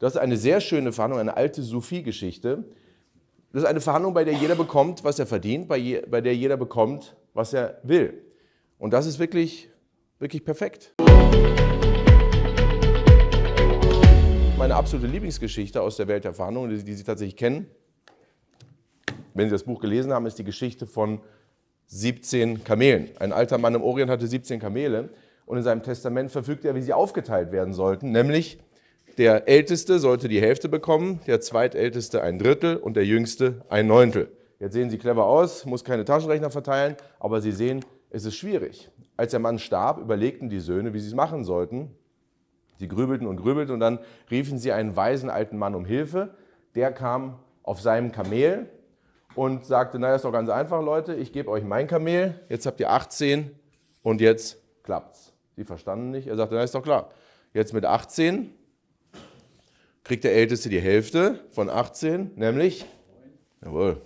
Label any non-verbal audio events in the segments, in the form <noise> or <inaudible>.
Das ist eine sehr schöne Verhandlung, eine alte sufi geschichte Das ist eine Verhandlung, bei der jeder bekommt, was er verdient, bei, je, bei der jeder bekommt, was er will. Und das ist wirklich, wirklich perfekt. Meine absolute Lieblingsgeschichte aus der Welt der Verhandlungen, die, die Sie tatsächlich kennen, wenn Sie das Buch gelesen haben, ist die Geschichte von 17 Kamelen. Ein alter Mann im Orient hatte 17 Kamele und in seinem Testament verfügte er, wie sie aufgeteilt werden sollten, nämlich der Älteste sollte die Hälfte bekommen, der Zweitälteste ein Drittel und der Jüngste ein Neuntel. Jetzt sehen Sie clever aus, muss keine Taschenrechner verteilen, aber Sie sehen, es ist schwierig. Als der Mann starb, überlegten die Söhne, wie sie es machen sollten. Sie grübelten und grübelten und dann riefen sie einen weisen alten Mann um Hilfe. Der kam auf seinem Kamel und sagte, naja, ist doch ganz einfach, Leute, ich gebe euch mein Kamel, jetzt habt ihr 18 und jetzt klappt's. Sie verstanden nicht. Er sagte, na ist doch klar, jetzt mit 18 kriegt der Älteste die Hälfte von 18, nämlich, jawohl,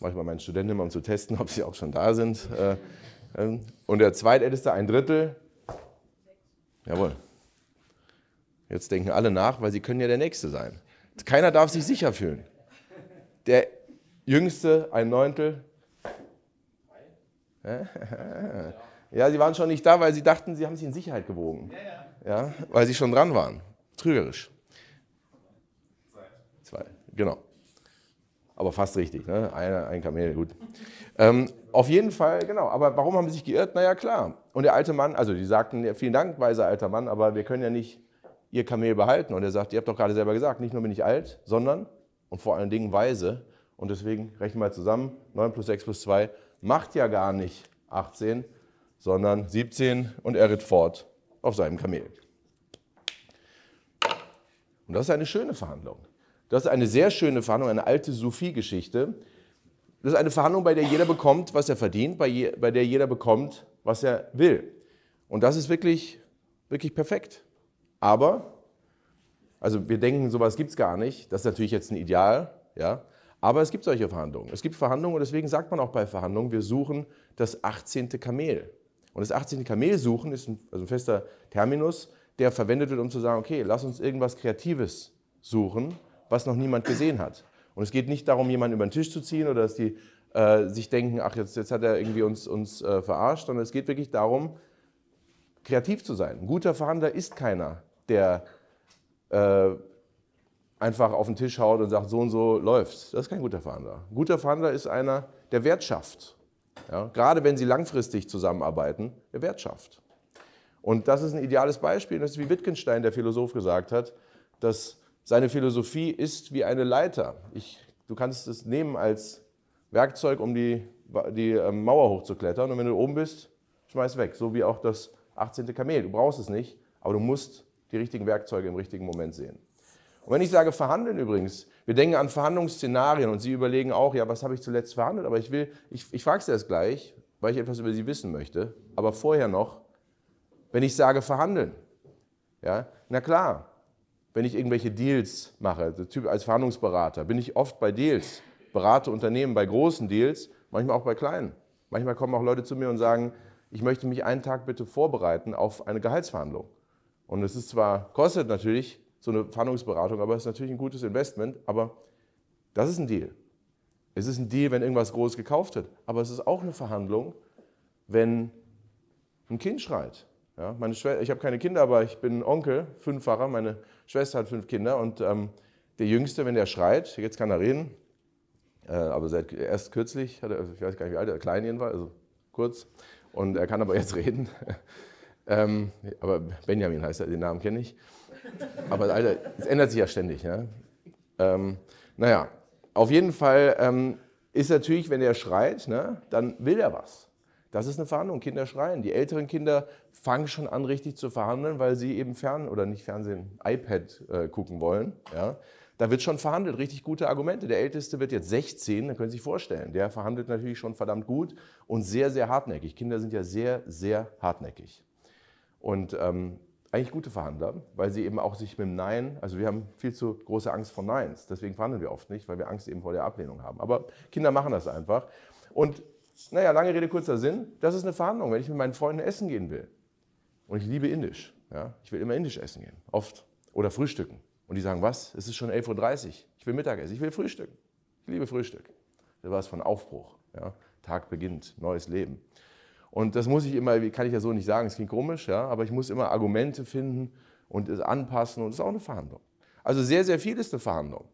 mache ich mal meinen Studenten immer, um zu testen, ob sie auch schon da sind. Äh, ähm, und der Zweitälteste ein Drittel, jawohl. Jetzt denken alle nach, weil sie können ja der Nächste sein. Keiner darf sich sicher fühlen. Der Jüngste ein Neuntel. <laughs> Ja, sie waren schon nicht da, weil sie dachten, sie haben sich in Sicherheit gewogen. Ja, weil sie schon dran waren. Trügerisch. Zwei, genau. Aber fast richtig, ne? Eine, ein Kamel, gut. Ähm, auf jeden Fall, genau. Aber warum haben sie sich geirrt? Naja, klar. Und der alte Mann, also die sagten, vielen Dank, weiser alter Mann, aber wir können ja nicht ihr Kamel behalten. Und er sagt, ihr habt doch gerade selber gesagt, nicht nur bin ich alt, sondern und vor allen Dingen weise. Und deswegen rechnen wir zusammen, 9 plus 6 plus 2 macht ja gar nicht 18, sondern 17 und er ritt fort auf seinem Kamel. Und das ist eine schöne Verhandlung. Das ist eine sehr schöne Verhandlung, eine alte sufi geschichte Das ist eine Verhandlung, bei der jeder bekommt, was er verdient, bei, je, bei der jeder bekommt, was er will. Und das ist wirklich, wirklich perfekt. Aber, also wir denken, sowas gibt es gar nicht. Das ist natürlich jetzt ein Ideal, ja. Aber es gibt solche Verhandlungen. Es gibt Verhandlungen und deswegen sagt man auch bei Verhandlungen, wir suchen das 18. Kamel. Und das 18. Kamel suchen ist ein, also ein fester Terminus, der verwendet wird, um zu sagen, okay, lass uns irgendwas Kreatives suchen, was noch niemand gesehen hat. Und es geht nicht darum, jemanden über den Tisch zu ziehen oder dass die äh, sich denken, ach, jetzt, jetzt hat er irgendwie uns, uns äh, verarscht, sondern es geht wirklich darum, kreativ zu sein. Ein guter Verhandler ist keiner, der äh, einfach auf den Tisch haut und sagt, so und so läuft. Das ist kein guter Verhandler. Ein guter Verhandler ist einer, der Wert schafft. Ja? Gerade wenn sie langfristig zusammenarbeiten, der Wert schafft. Und das ist ein ideales Beispiel. Das ist wie Wittgenstein, der Philosoph, gesagt hat, dass seine Philosophie ist wie eine Leiter. Ich, du kannst es nehmen als Werkzeug, um die, die ähm, Mauer hochzuklettern. Und wenn du oben bist, schmeiß weg. So wie auch das 18. Kamel. Du brauchst es nicht, aber du musst die richtigen Werkzeuge im richtigen Moment sehen. Und wenn ich sage verhandeln übrigens, wir denken an Verhandlungsszenarien und Sie überlegen auch, ja, was habe ich zuletzt verhandelt? Aber ich will, ich, ich frage Sie das gleich, weil ich etwas über Sie wissen möchte. Aber vorher noch, wenn ich sage verhandeln, ja, na klar, wenn ich irgendwelche Deals mache, typ als Verhandlungsberater, bin ich oft bei Deals, berate Unternehmen bei großen Deals, manchmal auch bei kleinen. Manchmal kommen auch Leute zu mir und sagen, ich möchte mich einen Tag bitte vorbereiten auf eine Gehaltsverhandlung. Und es ist zwar, kostet natürlich so eine Verhandlungsberatung, aber es ist natürlich ein gutes Investment, aber das ist ein Deal. Es ist ein Deal, wenn irgendwas groß gekauft wird, aber es ist auch eine Verhandlung, wenn ein Kind schreit ja, meine ich habe keine Kinder, aber ich bin Onkel, Fünffacher. Meine Schwester hat fünf Kinder und ähm, der Jüngste, wenn der schreit, jetzt kann er reden, äh, aber seit erst kürzlich, er, ich weiß gar nicht wie alt er, klein jedenfalls, also kurz, und er kann aber jetzt <laughs> reden. ähm, aber Benjamin heißt er, den Namen kenne ich. Aber Alter, es ändert sich ja ständig. Ja? Ähm, naja, auf jeden Fall ähm, ist natürlich, wenn er schreit, ne, dann will er was. Das ist eine Verhandlung. Kinder schreien. Die älteren Kinder fangen schon an, richtig zu verhandeln, weil sie eben Fern- oder nicht Fernsehen, iPad äh, gucken wollen. Ja? Da wird schon verhandelt, richtig gute Argumente. Der Älteste wird jetzt 16, dann können Sie sich vorstellen. Der verhandelt natürlich schon verdammt gut und sehr, sehr hartnäckig. Kinder sind ja sehr, sehr hartnäckig. Und ähm, eigentlich gute Verhandler, weil sie eben auch sich mit dem Nein, also wir haben viel zu große Angst vor Neins, deswegen verhandeln wir oft nicht, weil wir Angst eben vor der Ablehnung haben. Aber Kinder machen das einfach. Und naja, lange Rede, kurzer Sinn. Das ist eine Verhandlung, wenn ich mit meinen Freunden essen gehen will. Und ich liebe Indisch. Ja? Ich will immer Indisch essen gehen, oft. Oder frühstücken. Und die sagen, was? Es ist schon 11.30 Uhr. Ich will Mittagessen, ich will frühstücken. Ich liebe Frühstück. Das war es von Aufbruch. Ja? Tag beginnt, neues Leben. Und das muss ich immer, kann ich ja so nicht sagen, es klingt komisch, ja? aber ich muss immer Argumente finden und es anpassen und es ist auch eine Verhandlung. Also sehr, sehr viel ist eine Verhandlung.